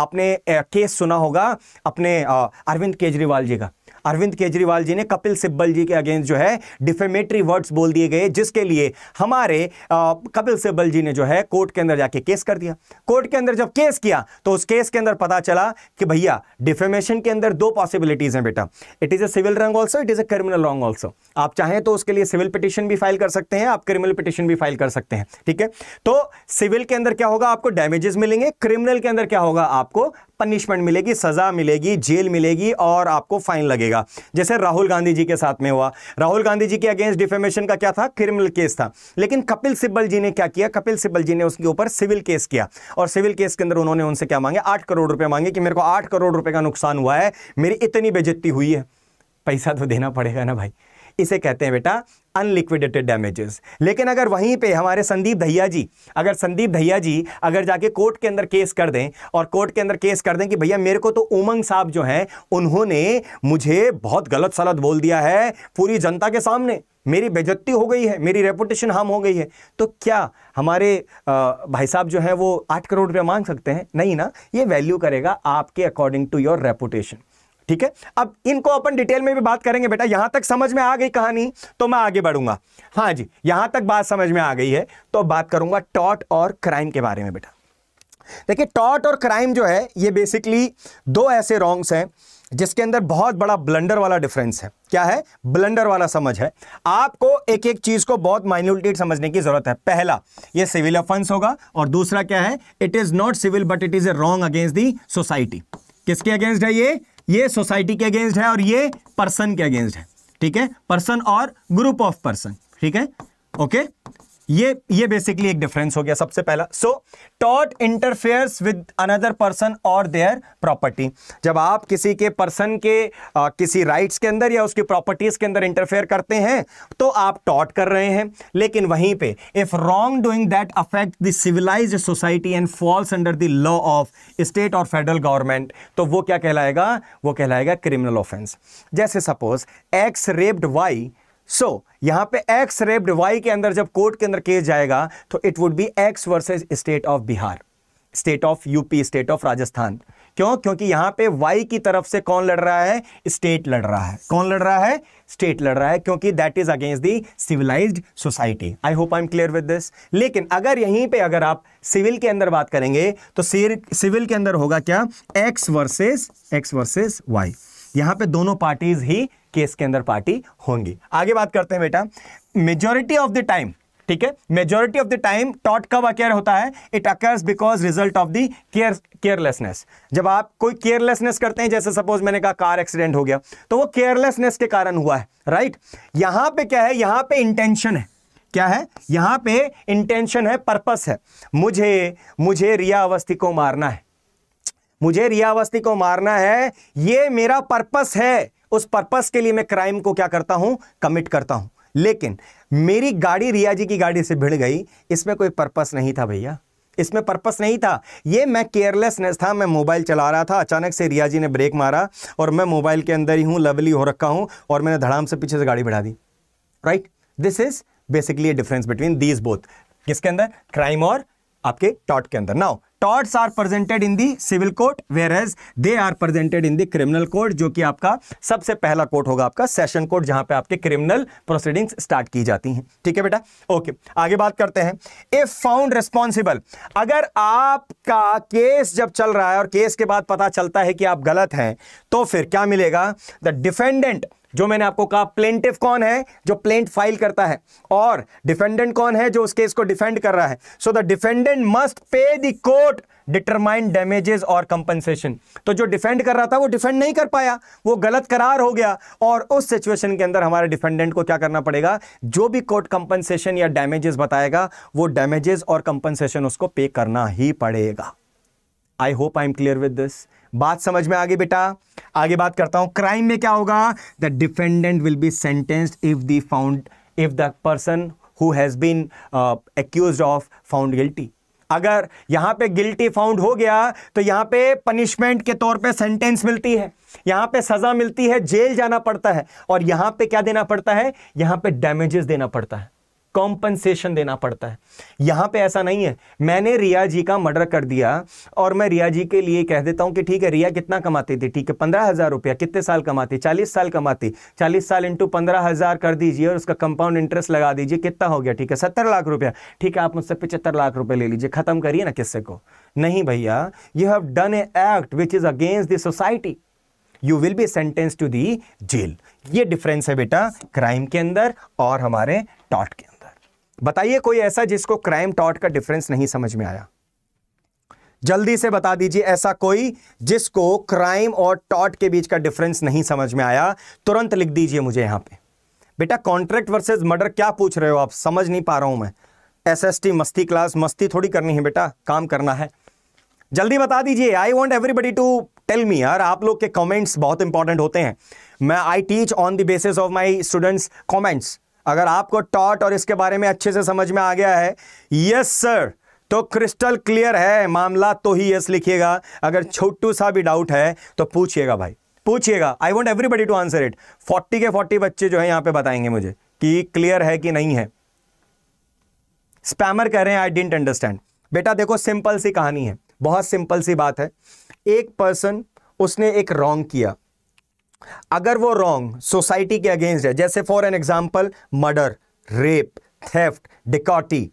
Speaker 1: आपने केस सुना होगा अपने अरविंद केजरीवाल जी का अरविंद केजरीवाल जी ने कपिल सिब्बल जी के अगेंस्ट जो है डिफेमेटरी वर्ड्स बोल दिए गए जिसके लिए हमारे आ, कपिल सिब्बल जी ने जो है कोर्ट के अंदर जाके केस कर दिया कोर्ट के अंदर जब केस किया तो उस केस के अंदर पता चला कि भैया डिफेमेशन के अंदर दो पॉसिबिलिटीज हैं बेटा it is a civil wrong also it is a criminal wrong also आप चाहें तो उसके लिए सिविल पिटिशन भी फाइल कर सकते हैं आप क्रिमिनल पिटिशन भी फाइल कर सकते हैं ठीक है तो सिविल के अंदर क्या होगा आपको डैमेजेस मिलेंगे क्रिमिनल के अंदर क्या होगा आपको पनिशमेंट मिलेगी सज़ा मिलेगी जेल मिलेगी और आपको फाइन लगेगा जैसे राहुल गांधी जी के साथ में हुआ राहुल गांधी जी के अगेंस्ट डिफेमेशन का क्या था क्रिमिनल केस था लेकिन कपिल सिब्बल जी ने क्या किया कपिल सिब्बल जी ने उसके ऊपर सिविल केस किया और सिविल केस के अंदर उन्होंने उनसे क्या मांगे आठ करोड़ रुपये मांगे कि मेरे को आठ करोड़ रुपए का नुकसान हुआ है मेरी इतनी बेजती हुई है पैसा तो देना पड़ेगा ना भाई इसे कहते हैं बेटा अनलिक्विडेटेड डैमेजेस लेकिन अगर वहीं पे हमारे संदीप दहिया जी अगर संदीप दहिया जी अगर जाके कोर्ट के अंदर केस कर दें और कोर्ट के अंदर केस कर दें कि भैया मेरे को तो उमंग साहब जो हैं उन्होंने मुझे बहुत गलत सलत बोल दिया है पूरी जनता के सामने मेरी बेजती हो गई है मेरी रेपुटेशन हार्म हो गई है तो क्या हमारे भाई साहब जो हैं वो आठ करोड़ रुपये मांग सकते हैं नहीं ना ये वैल्यू करेगा आपके अकॉर्डिंग टू योर रेपुटेशन ठीक है अब इनको अपन डिटेल में भी बात करेंगे बेटा यहां तक समझ में आ गई कहानी तो मैं आगे बढ़ूंगा हाँ जी यहां तक बात समझ में आ गई है तो बात करूंगा टॉट और क्राइम के बारे में बेटा देखिए टॉट और क्राइम जो है ये बेसिकली दो ऐसे रॉन्ग्स हैं जिसके अंदर बहुत बड़ा ब्लंडर वाला डिफरेंस है क्या है ब्लंडर वाला समझ है आपको एक एक चीज को बहुत माइनोरिटी समझने की जरूरत है पहला ये सिविल ऑफेंस होगा और दूसरा क्या है it is not civil but it is a wrong against the society किसके अगेंस्ट है ये ये सोसाइटी के अगेंस्ट है और ये पर्सन के अगेंस्ट है ठीक है पर्सन और ग्रुप ऑफ पर्सन ठीक है ओके ये ये बेसिकली एक डिफरेंस हो गया सबसे पहला सो टॉट इंटरफेयर्स विद अनदर पर्सन और देयर प्रॉपर्टी जब आप किसी के पर्सन के आ, किसी राइट्स के अंदर या उसकी प्रॉपर्टीज के अंदर इंटरफेयर करते हैं तो आप टॉट कर रहे हैं लेकिन वहीं पे if wrong doing that affect the civilize society and falls under the law of state और फेडरल गवर्नमेंट तो वो क्या कहलाएगा वो कहलाएगा क्रिमिनल ऑफेंस जैसे suppose X raped Y so so, यहां पे एक्स रेप्ड वाई के अंदर जब कोर्ट के अंदर केस जाएगा तो it would be X versus state of Bihar state of UP state of Rajasthan क्यों क्योंकि यहां पे वाई की तरफ से कौन लड़ रहा है स्टेट लड़ रहा है कौन लड़ रहा है स्टेट लड़ रहा है क्योंकि that is against the civilized society I hope I am clear with this लेकिन अगर यहीं पे अगर आप सिविल के अंदर बात करेंगे तो सिविल के अंदर होगा क्या X versus X versus Y यहां पे दोनों पार्टीज ही केस के अंदर पार्टी होंगी आगे बात करते हैं बेटा मेजोरिटी ऑफ द टाइम ठीक है मेजोरिटी ऑफ द टाइम टॉट कब अकेयर होता है it occurs because result of the care carelessness जब आप कोई केयरलेसनेस करते हैं जैसे सपोज मैंने कहा कार एक्सीडेंट हो गया तो वो केयरलेसनेस के कारण हुआ है राइट right? यहां पे क्या है यहां पे इंटेंशन है क्या है यहां पे इंटेंशन है पर्पस है मुझे मुझे रिया अवस्थी को मारना है मुझे रिया अवस्थी को मारना है ये मेरा पर्पस है उस पर्पस के लिए मैं क्राइम को क्या करता हूं कमिट करता हूं लेकिन मेरी गाड़ी रिया जी की गाड़ी से भिड़ गई इसमें कोई पर्पस नहीं था भैया इसमें पर्पस नहीं था ये मैं केयरलेसनेस था मैं मोबाइल चला रहा था अचानक से रिया जी ने ब्रेक मारा और मैं मोबाइल के अंदर ही हूँ लवली हो रखा हूँ और मैंने धड़ाम से पीछे से गाड़ी बढ़ा दी right this is basically difference between these both किसके अंदर क्राइम और आपके टॉट के अंदर now torts are presented in the civil court whereas they are presented in the criminal court जो कि आपका सबसे पहला कोर्ट होगा आपका सेशन कोर्ट जहां पे आपके क्रिमिनल प्रोसीडिंग्स स्टार्ट की जाती हैं ठीक है बेटा ओके okay. आगे बात करते हैं इफ फाउंड रिस्पॉन्सिबल अगर आपका केस जब चल रहा है और केस के बाद पता चलता है कि आप गलत हैं तो फिर क्या मिलेगा द डिफेंडेंट जो मैंने आपको कहा प्लेंटिव कौन है जो प्लेंट फाइल करता है और डिफेंडेंट कौन है जो उस केस को डिफेंड कर रहा है so the defendant must pay the court determine damages और कंपनसेशन तो जो डिफेंड कर रहा था वो डिफेंड नहीं कर पाया वो गलत करार हो गया और उस सिचुएशन के अंदर हमारे डिफेंडेंट को क्या करना पड़ेगा जो भी कोर्ट कंपनसेशन या डैमेजेस बताएगा वो डैमेजेस और कंपनसेशन उसको पे करना ही पड़ेगा I hope I am clear with this बात समझ में आ गई बेटा आगे बात करता हूं क्राइम में क्या होगा the defendant will be sentenced if the found if the person who has been accuse of found guilty अगर यहाँ पे गिल्टी फाउंड हो गया तो यहाँ पे पनिशमेंट के तौर पे सेंटेंस मिलती है यहाँ पे सज़ा मिलती है जेल जाना पड़ता है और यहाँ पे क्या देना पड़ता है यहाँ पे डैमेजेस देना पड़ता है कॉम्पनसेशन देना पड़ता है यहां पे ऐसा नहीं है मैंने रिया जी का मर्डर कर दिया और मैं रिया जी के लिए कह देता हूँ कि ठीक है रिया कितना कमाती थी ठीक है पंद्रह हज़ार रुपया कितने साल कमाती चालीस साल कमाती चालीस साल इंटू पंद्रह हज़ार कर दीजिए और उसका कंपाउंड इंटरेस्ट लगा दीजिए कितना हो गया ठीक है सत्तर लाख रुपया ठीक है आप मुझसे पिछहत्तर लाख रुपये ले लीजिए खत्म करिए ना किस्से को नहीं भैया you have done a act which is against the society you will be sentence to the jail ये डिफरेंस है बेटा क्राइम के अंदर और हमारे टॉट के बताइए कोई ऐसा जिसको क्राइम टॉट का डिफरेंस नहीं समझ में आया जल्दी से बता दीजिए ऐसा कोई जिसको क्राइम और टॉट के बीच का डिफरेंस नहीं समझ में आया तुरंत लिख दीजिए मुझे यहां पे बेटा कॉन्ट्रैक्ट वर्सेस मर्डर क्या पूछ रहे हो आप समझ नहीं पा रहा हूं मैं एसएसटी मस्ती क्लास मस्ती थोड़ी करनी है बेटा काम करना है जल्दी बता दीजिए I want everybody to tell me यार आप लोग के कॉमेंट्स बहुत इंपॉर्टेंट होते हैं मैं I teach on the basis of my students comments अगर आपको टॉट और इसके बारे में अच्छे से समझ में आ गया है यस सर तो क्रिस्टल क्लियर है मामला तो ही यस लिखिएगा अगर छोटू सा भी डाउट है तो पूछिएगा भाई पूछिएगा I want everybody to answer it forty के फोर्टी बच्चे जो है यहां पे बताएंगे मुझे कि क्लियर है कि नहीं है स्पैमर कह रहे हैं आई डेंट अंडरस्टैंड बेटा देखो सिंपल सी कहानी है बहुत सिंपल सी बात है एक पर्सन उसने एक रॉन्ग किया अगर वो रॉन्ग सोसाइटी के अगेंस्ट है जैसे for an example murder rape theft dacoity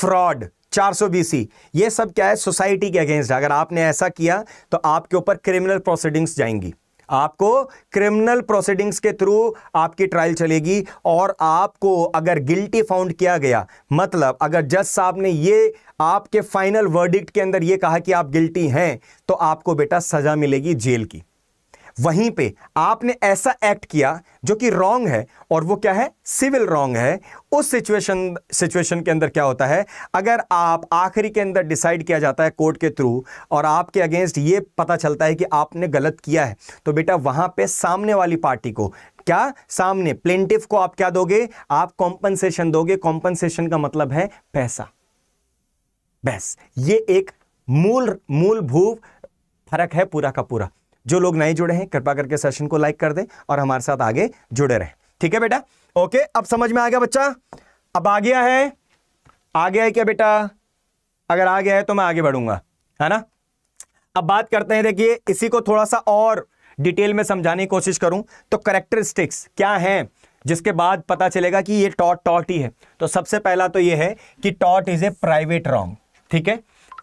Speaker 1: fraud 400 BC ये सब क्या है सोसाइटी के अगेंस्ट अगर आपने ऐसा किया तो आपके ऊपर क्रिमिनल प्रोसीडिंग्स जाएंगी आपको क्रिमिनल प्रोसीडिंग्स के थ्रू आपकी ट्रायल चलेगी और आपको अगर गिल्टी फाउंड किया गया मतलब अगर जज साहब ने ये आपके फाइनल वर्डिक्ट के अंदर ये कहा कि आप गिल्टी हैं तो आपको बेटा सजा मिलेगी जेल की वहीं पे आपने ऐसा एक्ट किया जो कि रॉन्ग है और वो क्या है सिविल रॉन्ग है उस सिचुएशन सिचुएशन के अंदर क्या होता है अगर आप आखिरी के अंदर डिसाइड किया जाता है कोर्ट के थ्रू और आपके अगेंस्ट ये पता चलता है कि आपने गलत किया है तो बेटा वहां पे सामने वाली पार्टी को क्या सामने प्लेंटिव को आप क्या दोगे आप कॉम्पनसेशन दोगे कॉम्पनसेशन का मतलब है पैसा बस ये एक मूल मूलभूत फर्क है पूरा का पूरा जो लोग नए जुड़े हैं कृपा करके सेशन को लाइक कर दें और हमारे साथ आगे जुड़े रहें ठीक है बेटा ओके अब समझ में आ गया बच्चा अब आ गया है आ गया है क्या बेटा अगर आ गया है तो मैं आगे बढ़ूंगा है ना अब बात करते हैं देखिए इसी को थोड़ा सा और डिटेल में समझाने की कोशिश करूं तो करेक्टरिस्टिक्स क्या है जिसके बाद पता चलेगा कि ये टॉट टॉट ही है तो सबसे पहला तो ये है कि टॉट इज ए प्राइवेट रॉन्ग ठीक है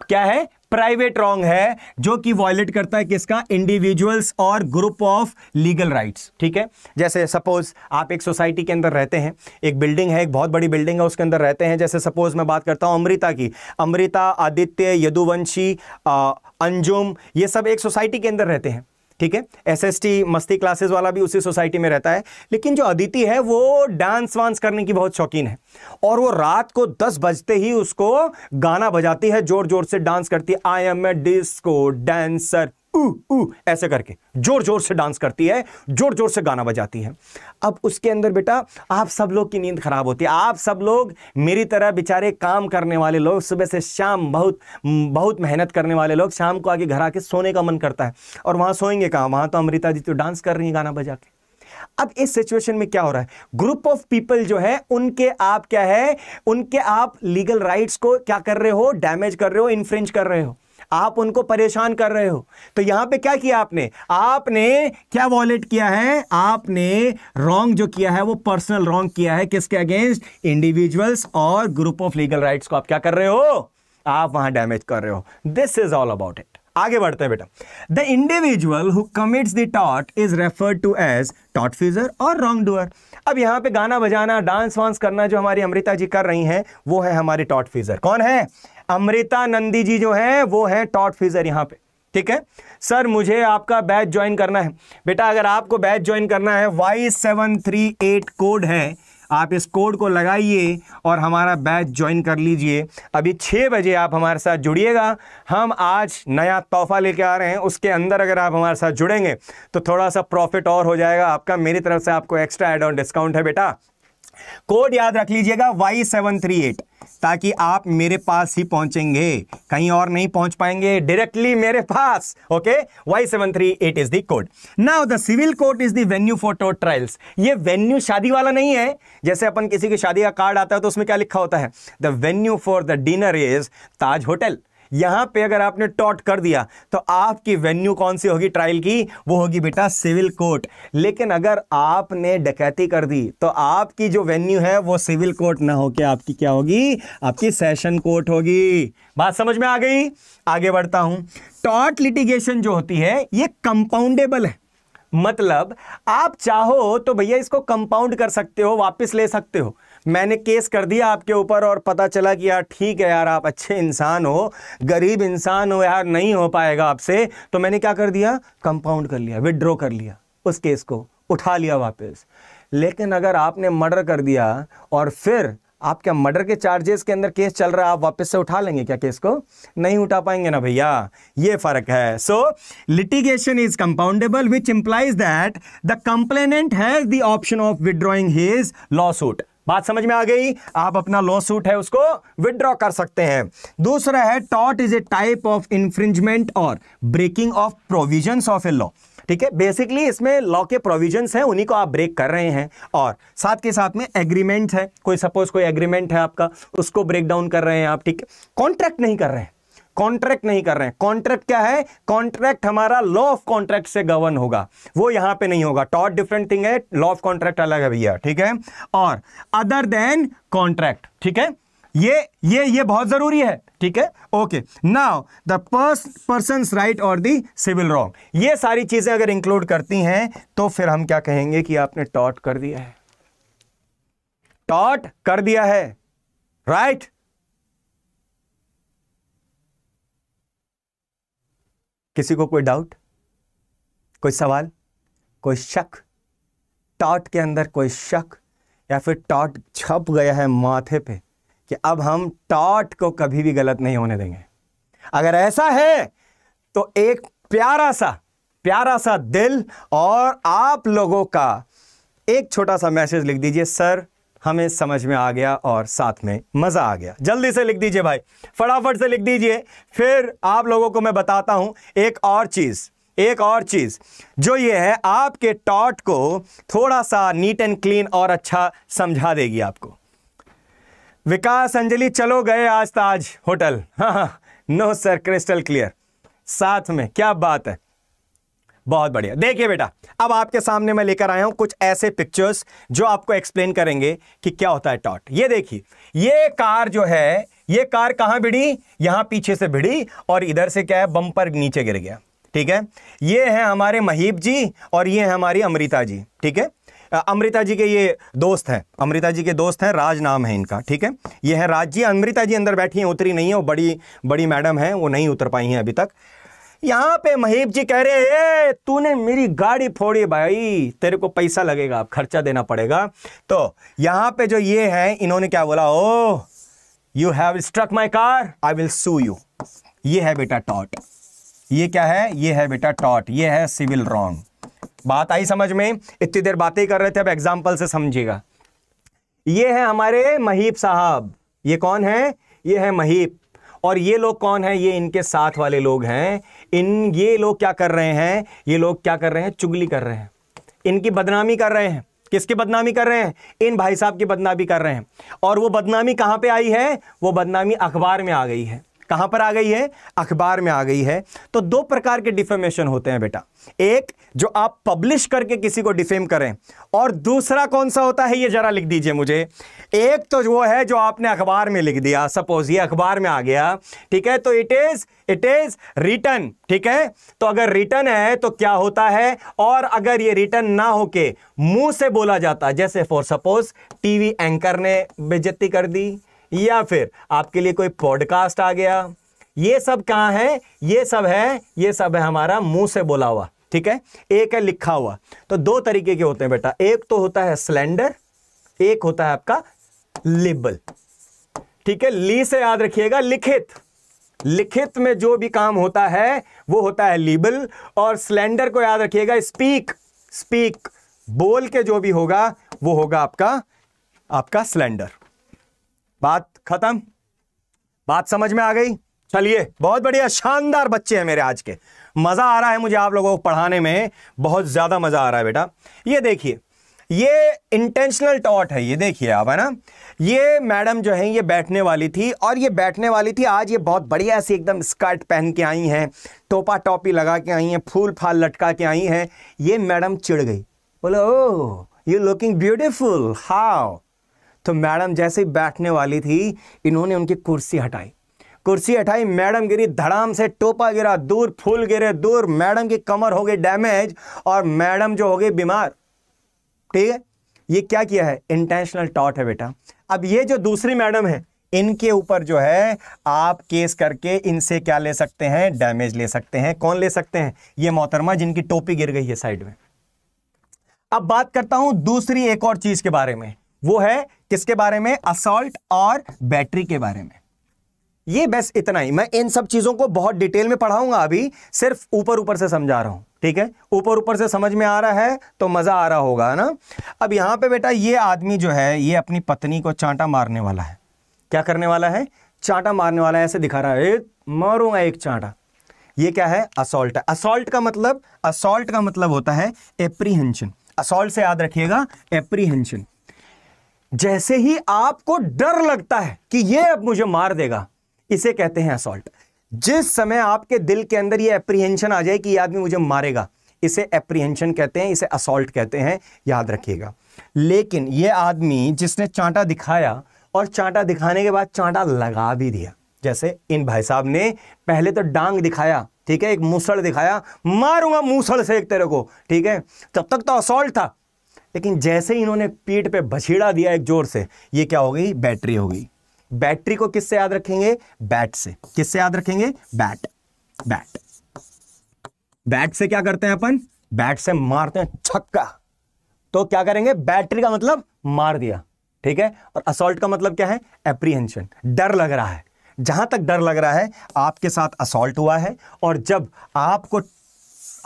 Speaker 1: क्या है प्राइवेट रॉन्ग है जो कि वॉयलेट करता है किसका इंडिविजुअल्स और ग्रुप ऑफ लीगल राइट्स ठीक है जैसे सपोज आप एक सोसाइटी के अंदर रहते हैं एक बिल्डिंग है एक बहुत बड़ी बिल्डिंग है उसके अंदर रहते हैं जैसे सपोज मैं बात करता हूँ अमृता की अमृता आदित्य यदुवंशी अंजुम ये सब एक सोसाइटी के अंदर रहते हैं ठीक है एसएसटी मस्ती क्लासेस वाला भी उसी सोसाइटी में रहता है लेकिन जो अदिति है वो डांस वांस करने की बहुत शौकीन है और वो रात को दस बजते ही उसको गाना बजाती है जोर जोर से डांस करती है I am a disco dancer ऊ ऐसे करके जोर जोर से डांस करती है जोर जोर से गाना बजाती है अब उसके अंदर बेटा आप सब लोग की नींद खराब होती है आप सब लोग मेरी तरह बेचारे काम करने वाले लोग सुबह से शाम बहुत बहुत मेहनत करने वाले लोग शाम को आगे घर आके सोने का मन करता है और वहाँ सोएंगे कहाँ वहाँ तो अमृता जी तो डांस कर रही हैं गाना बजा के अब इस सिचुएशन में क्या हो रहा है ग्रुप ऑफ पीपल जो है उनके आप क्या है उनके आप लीगल राइट्स को क्या कर रहे हो डैमेज कर रहे हो इन्फ्रेंच कर रहे हो आप उनको परेशान कर रहे हो तो यहां पे क्या किया आपने आपने क्या वॉलेट किया है आपने रॉन्ग जो किया है वो पर्सनल रॉन्ग किया है किसके अगेंस्ट इंडिविजुअल्स और ग्रुप ऑफ लीगल राइट्स को आप क्या कर रहे हो आप वहां डैमेज कर रहे हो this is all about it आगे बढ़ते हैं बेटा the individual who commits the टॉट is referred to as tortfeasor और रॉन्ग डूअर अब यहां पे गाना बजाना डांस वांस करना जो हमारी अमृता जी कर रही हैं वो है हमारे टॉट फ्यूजर कौन है अमृता नंदी जी जो है वो है टॉट फिजर यहाँ पे ठीक है सर मुझे आपका बैच ज्वाइन करना है बेटा अगर आपको बैच ज्वाइन करना है Y seven three eight code है आप इस कोड को लगाइए और हमारा बैच ज्वाइन कर लीजिए अभी छः बजे आप हमारे साथ जुड़िएगा हम आज नया तोहफा लेके आ रहे हैं उसके अंदर अगर आप हमारे साथ जुड़ेंगे तो थोड़ा सा प्रॉफिट और हो जाएगा आपका मेरी तरफ से आपको एक्स्ट्रा एड ऑन डिस्काउंट है बेटा कोड याद रख लीजिएगा वाई सेवन थ्री एट ताकि आप मेरे पास ही पहुंचेंगे कहीं और नहीं पहुंच पाएंगे डायरेक्टली मेरे पास okay Y seven three eight is the code now the civil code is the venue for टोट ट्रायल्स ये वेन्यू शादी वाला नहीं है जैसे अपन किसी की शादी का कार्ड आता है तो उसमें क्या लिखा होता है the venue for the dinner is Taj hotel यहां पे अगर आपने टॉट कर दिया तो आपकी वेन्यू कौन सी होगी ट्रायल की वो होगी बेटा सिविल कोर्ट लेकिन अगर आपने डकैती कर दी तो आपकी जो वेन्यू है वो सिविल कोर्ट ना होकर आपकी क्या होगी आपकी सेशन कोर्ट होगी बात समझ में आ गई आगे बढ़ता हूं टॉट लिटिगेशन जो होती है ये कंपाउंडेबल है मतलब आप चाहो तो भैया इसको कंपाउंड कर सकते हो वापस ले सकते हो मैंने केस कर दिया आपके ऊपर और पता चला कि यार ठीक है यार आप अच्छे इंसान हो गरीब इंसान हो यार नहीं हो पाएगा आपसे तो मैंने क्या कर दिया कंपाउंड कर लिया विदड्रॉ कर लिया उस केस को उठा लिया वापस लेकिन अगर आपने मर्डर कर दिया और फिर आपके मर्डर के चार्जेस के अंदर केस चल रहा है आप वापस से उठा लेंगे क्या केस को नहीं उठा पाएंगे ना भैया ये फर्क है so litigation is compoundable which implies that the complainant has the option of withdrawing his lawsuit बात समझ में आ गई आप अपना लॉ सूट है उसको विदड्रॉ कर सकते हैं दूसरा है टॉट is a type of infringement और breaking of provision of a law ठीक है बेसिकली इसमें लॉ के प्रोविजंस हैं उन्हीं को आप ब्रेक कर रहे हैं और साथ के साथ में एग्रीमेंट है कोई सपोज कोई एग्रीमेंट है आपका उसको ब्रेक डाउन कर रहे हैं आप ठीक है कॉन्ट्रैक्ट नहीं कर रहे हैं कॉन्ट्रैक्ट नहीं कर रहे हैं कॉन्ट्रैक्ट क्या है कॉन्ट्रैक्ट हमारा लॉ ऑफ कॉन्ट्रैक्ट से गवर्न होगा वो यहां पे नहीं होगा टॉट डिफरेंट थिंग है लॉ ऑफ कॉन्ट्रैक्ट अलग है भैया ठीक है और अदर देन कॉन्ट्रैक्ट ठीक है ये ये ये बहुत जरूरी है ठीक है okay now the person right और दी सिविल रॉन्ग ये सारी चीजें अगर इंक्लूड करती हैं तो फिर हम क्या कहेंगे कि आपने टॉट कर दिया है टॉट कर दिया है राइट right? किसी को कोई डाउट कोई सवाल कोई शक टॉट के अंदर कोई शक या फिर टॉट छप गया है माथे पे कि अब हम टॉट को कभी भी गलत नहीं होने देंगे अगर ऐसा है तो एक प्यारा सा प्यारा सा दिल और आप लोगों का एक छोटा सा मैसेज लिख दीजिए सर हमें समझ में आ गया और साथ में मज़ा आ गया जल्दी से लिख दीजिए भाई फटाफट से लिख दीजिए फिर आप लोगों को मैं बताता हूँ एक और चीज़ एक और चीज़ जो ये है आपके टॉट को थोड़ा सा नीट एंड क्लीन और अच्छा समझा देगी आपको विकास अंजलि चलो गए आज ताज होटल हाँ, हाँ नो सर क्रिस्टल क्लियर साथ में क्या बात है बहुत बढ़िया देखिए बेटा अब आपके सामने मैं लेकर आया हूं कुछ ऐसे पिक्चर्स जो आपको एक्सप्लेन करेंगे कि क्या होता है टॉट ये देखिए ये कार जो है ये कार कहां भिड़ी यहां पीछे से भिड़ी और इधर से क्या है बम्पर नीचे गिर गया ठीक है ये है हमारे महीब जी और ये है हमारी अमृता जी ठीक है अमृता जी के ये दोस्त हैं अमृता जी के दोस्त हैं राज नाम है इनका ठीक है ये है राज जी अमृता जी अंदर बैठी हैं उतरी नहीं है वो बड़ी बड़ी मैडम हैं वो नहीं उतर पाई हैं अभी तक यहाँ पे महीप जी कह रहे हैं तूने मेरी गाड़ी फोड़ी भाई तेरे को पैसा लगेगा आप खर्चा देना पड़ेगा तो यहाँ पे जो ये है इन्होंने क्या बोला oh you have struck my car I will sue you ये है बेटा टॉट ये क्या है ये है बेटा टॉट ये है सिविल रॉन्ग बात आई समझ में इतनी देर बातें कर रहे थे अब एग्जाम्पल से समझिएगा ये है हमारे महीप साहब ये कौन है ये है महीप और ये लोग कौन है ये इनके साथ वाले लोग हैं इन ये लोग क्या कर रहे हैं ये लोग क्या कर रहे हैं चुगली कर रहे हैं इनकी बदनामी कर रहे हैं किसकी बदनामी कर रहे हैं इन भाई साहब की बदनामी कर रहे हैं और वो बदनामी कहाँ पे आई है वो बदनामी अखबार में आ गई है कहाँ पर आ गई है अखबार में आ गई है तो दो प्रकार के डिफेमेशन होते हैं बेटा एक जो आप पब्लिश करके किसी को डिफेम करें और दूसरा कौन सा होता है ये जरा लिख दीजिए मुझे एक तो वो है जो आपने अखबार में लिख दिया सपोज ये अखबार में आ गया ठीक है तो it is it is return ठीक है तो अगर रिटर्न है तो क्या होता है और अगर ये रिटर्न ना होके मुंह से बोला जाता जैसे फॉर सपोज टीवी एंकर ने बेजती कर दी या फिर आपके लिए कोई पॉडकास्ट आ गया ये सब कहां है ये सब है ये सब है हमारा मुंह से बोला हुआ ठीक है एक है लिखा हुआ तो दो तरीके के होते हैं बेटा एक तो होता है सिलेंडर एक होता है आपका लेबल ठीक है ली से याद रखिएगा लिखित लिखित में जो भी काम होता है वो होता है लीबल और सिलेंडर को याद रखिएगा स्पीक स्पीक बोल के जो भी होगा वो होगा आपका आपका सिलेंडर बात खत्म बात समझ में आ गई चलिए बहुत बढ़िया शानदार बच्चे हैं मेरे आज के मज़ा आ रहा है मुझे आप लोगों को पढ़ाने में बहुत ज़्यादा मज़ा आ रहा है बेटा ये देखिए ये इंटेंशनल टॉट है ये देखिए आप है ना ये मैडम जो है ये बैठने वाली थी और ये बैठने वाली थी आज ये बहुत बढ़िया सी एकदम स्कर्ट पहन के आई हैं टोपा टोपी लगा के आई हैं फूल फाल लटका के आई हैं ये मैडम चिड़ गई बोले oh you looking beautiful how तो मैडम जैसे ही बैठने वाली थी इन्होंने उनकी कुर्सी हटाई कुर्सी हटाई मैडम गिरी धड़ाम से टोपा गिरा दूर फूल गिरे दूर मैडम की कमर हो गई डैमेज और मैडम जो हो गई बीमार ठीक है ये क्या किया है इंटेंशनल टॉट है बेटा अब ये जो दूसरी मैडम है इनके ऊपर जो है आप केस करके इनसे क्या ले सकते हैं डैमेज ले सकते हैं कौन ले सकते हैं ये मोहतरमा जिनकी टोपी गिर गई है साइड में अब बात करता हूं दूसरी एक और चीज के बारे में वो है किसके बारे में असॉल्ट और बैटरी के बारे में ये बस इतना ही मैं इन सब चीज़ों को बहुत डिटेल में पढ़ाऊंगा अभी सिर्फ ऊपर ऊपर से समझा रहा हूं ठीक है ऊपर ऊपर से समझ में आ रहा है तो मज़ा आ रहा होगा ना अब यहां पे बेटा ये आदमी जो है ये अपनी पत्नी को चांटा मारने वाला है क्या करने वाला है चांटा मारने वाला है ऐसे दिखा रहा है मारूंगा एक चांटा ये क्या है असोल्ट असोल्ट का मतलब असोल्ट का मतलब होता है एप्रीहेंशन असोल्ट से याद रखिएगा एप्रीहेंशन जैसे ही आपको डर लगता है कि ये अब मुझे मार देगा इसे कहते हैं असॉल्ट जिस समय आपके दिल के अंदर यह अप्रीहेंशन आ जाए कि यह आदमी मुझे मारेगा इसे अप्रीहेंशन कहते हैं इसे असोल्ट कहते हैं याद रखिएगा लेकिन यह आदमी जिसने चांटा दिखाया और चांटा दिखाने के बाद चांटा लगा भी दिया जैसे इन भाई साहब ने पहले तो डांग दिखाया ठीक है एक मूसड़ दिखाया मारूंगा मूसल से एक तेरे को ठीक है तब तक तो असोल्ट था लेकिन जैसे ही इन्होंने पीठ पे बछीड़ा दिया एक जोर से ये क्या हो गई बैटरी हो गई बैटरी को किससे याद रखेंगे बैट से किससे याद रखेंगे बैट बैट बैट से क्या करते हैं अपन बैट से मारते हैं छक्का तो क्या करेंगे बैटरी का मतलब मार दिया ठीक है और असोल्ट का मतलब क्या है एप्रीहेंशन डर लग रहा है जहां तक डर लग रहा है आपके साथ असोल्ट हुआ है और जब आपको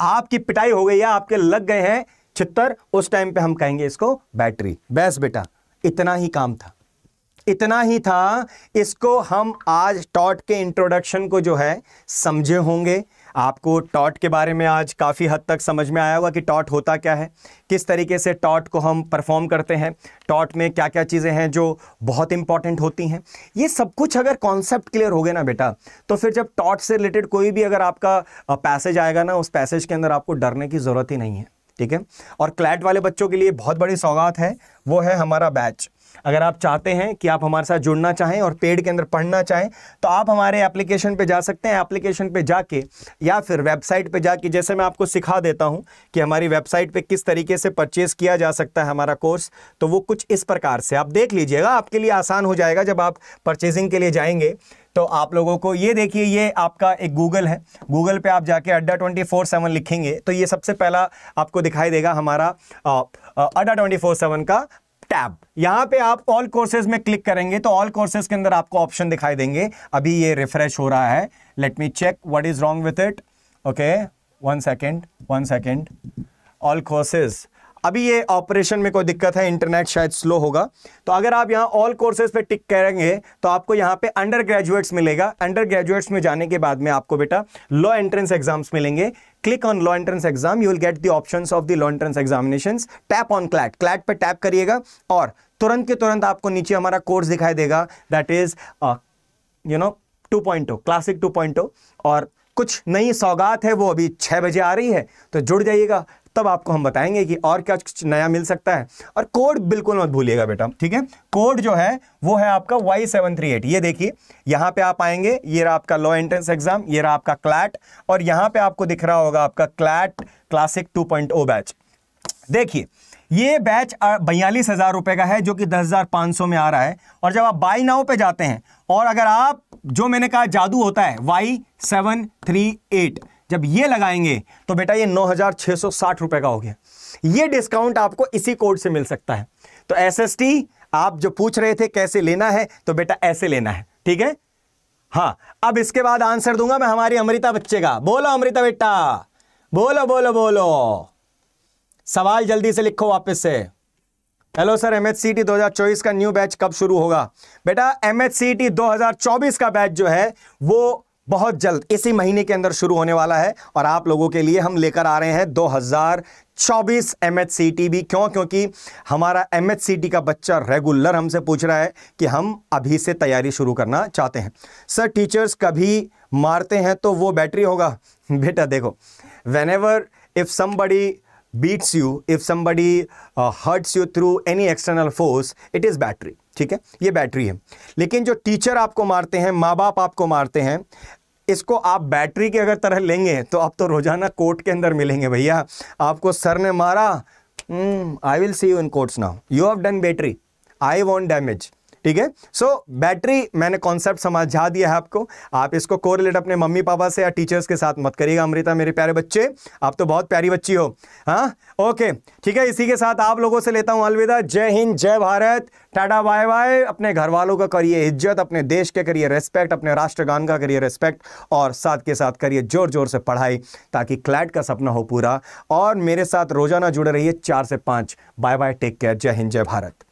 Speaker 1: आपकी पिटाई हो गई या आपके लग गए हैं छित्तर उस टाइम पे हम कहेंगे इसको बैटरी बैस बेटा इतना ही काम था इतना ही था इसको हम आज टॉट के इंट्रोडक्शन को जो है समझे होंगे आपको टॉट के बारे में आज काफ़ी हद तक समझ में आया होगा कि टॉट होता क्या है किस तरीके से टॉट को हम परफॉर्म करते हैं टॉट में क्या क्या चीज़ें हैं जो बहुत इंपॉर्टेंट होती हैं ये सब कुछ अगर कॉन्सेप्ट क्लियर हो गया ना बेटा तो फिर जब टॉट से रिलेटेड कोई भी अगर आपका पैसेज आएगा ना उस पैसेज के अंदर आपको डरने की ज़रूरत ही नहीं है ठीक है और क्लैट वाले बच्चों के लिए बहुत बड़ी सौगात है वो है हमारा बैच अगर आप चाहते हैं कि आप हमारे साथ जुड़ना चाहें और पेड के अंदर पढ़ना चाहें तो आप हमारे एप्लीकेशन पे जा सकते हैं एप्लीकेशन पे जाके या फिर वेबसाइट पे जाके जैसे मैं आपको सिखा देता हूं कि हमारी वेबसाइट पे किस तरीके से परचेज़ किया जा सकता है हमारा कोर्स तो वो कुछ इस प्रकार से आप देख लीजिएगा आपके लिए आसान हो जाएगा जब आप परचेजिंग के लिए जाएंगे तो आप लोगों को ये देखिए ये आपका एक गूगल है गूगल पे आप जाके अड्डा ट्वेंटी फोर सेवन लिखेंगे तो ये सबसे पहला आपको दिखाई देगा हमारा अड्डा ट्वेंटी फोर सेवन का टैब यहां पे आप ऑल कोर्सेज में क्लिक करेंगे तो ऑल कोर्सेज के अंदर आपको ऑप्शन दिखाई देंगे अभी ये रिफ्रेश हो रहा है let me check what is wrong with it okay one second one second all courses अभी ये ऑपरेशन में कोई दिक्कत है इंटरनेट शायद स्लो होगा तो अगर आप यहाँ ऑल कोर्सेज पे टिक करेंगे तो आपको यहाँ पे अंडर ग्रेजुएट्स मिलेगा अंडर ग्रेजुएट्स में जाने के बाद में आपको बेटा लॉ एंट्रेंस एग्जाम्स मिलेंगे click on law entrance exam you will get the options of the law entrance examination tap on CLAT CLAT पर टैप करिएगा और तुरंत के तुरंत आपको नीचे हमारा कोर्स दिखाई देगा that is you know two point classic two point और कुछ नई सौगात है वो अभी छह बजे आ रही है तो जुड़ जाइएगा तब आपको हम बताएंगे कि और क्या कुछ नया मिल सकता है और कोड बिल्कुल मत भूलिएगा बेटा ठीक है कोड जो है वो है आपका वाई सेवन थ्री एट ये देखिए यहाँ पे आप आएंगे ये रहा आपका लॉ एंट्रेंस एग्जाम ये रहा आपका क्लैट और यहाँ पे आपको दिख रहा होगा आपका CLAT classic two point O batch देखिए ये बैच बयालीस हज़ार रुपए का है जो कि दस हज़ार पांच सौ में आ रहा है और जब आप बाई नाव पे जाते हैं और अगर आप जो मैंने कहा जादू होता है वाई सेवन थ्री एट जब ये लगाएंगे तो बेटा ये नौ हज़ार छह सौ साठ रुपए का हो गया ये डिस्काउंट आपको इसी कोड से मिल सकता है तो एस आप जो पूछ रहे थे कैसे लेना है तो बेटा ऐसे लेना है ठीक है हाँ अब इसके बाद आंसर दूंगा मैं हमारी अमृता बच्चे का बोलो अमृता बेटा बोलो बोलो बोलो सवाल जल्दी से लिखो वापस से hello sir M H C T दो हज़ार चौबीस का न्यू बैच कब शुरू होगा बेटा एम एच सी टी दो हज़ार चौबीस का बैच जो है वो बहुत जल्द इसी महीने के अंदर शुरू होने वाला है और आप लोगों के लिए हम लेकर आ रहे हैं 2024 टी भी क्यों क्योंकि हमारा टी का बच्चा रेगुलर हमसे पूछ रहा है कि हम अभी से तैयारी शुरू करना चाहते हैं सर टीचर्स कभी मारते हैं तो वो बैटरी होगा बेटा देखो whenever if somebody beats you if somebody hurts you through any external force it is battery ठीक है ये बैटरी है लेकिन जो टीचर आपको मारते हैं माँ बाप आपको मारते हैं इसको आप बैटरी के अगर तरह लेंगे तो आप तो रोज़ाना कोर्ट के अंदर मिलेंगे भैया आपको सर ने मारा I will see you in courts now you have done battery I want damage ठीक है सो बैटरी मैंने कॉन्सेप्ट समझा दिया है आपको आप इसको कोरिलेट अपने मम्मी पापा से या टीचर्स के साथ मत करिएगा अमृता मेरे प्यारे बच्चे आप तो बहुत प्यारी बच्ची हो हाँ ओके ठीक है इसी के साथ आप लोगों से लेता हूँ अलविदा जय हिंद जय भारत टाटा बाय बाय अपने घर वालों का करिए इज्जत अपने देश के करिए रेस्पेक्ट अपने राष्ट्रगान का करिए रेस्पेक्ट और साथ के साथ करिए जोर जोर से पढ़ाई ताकि क्लैट का सपना हो पूरा और मेरे साथ रोजाना जुड़े रहिए चार से पाँच बाय बाय टेक केयर जय हिंद जय भारत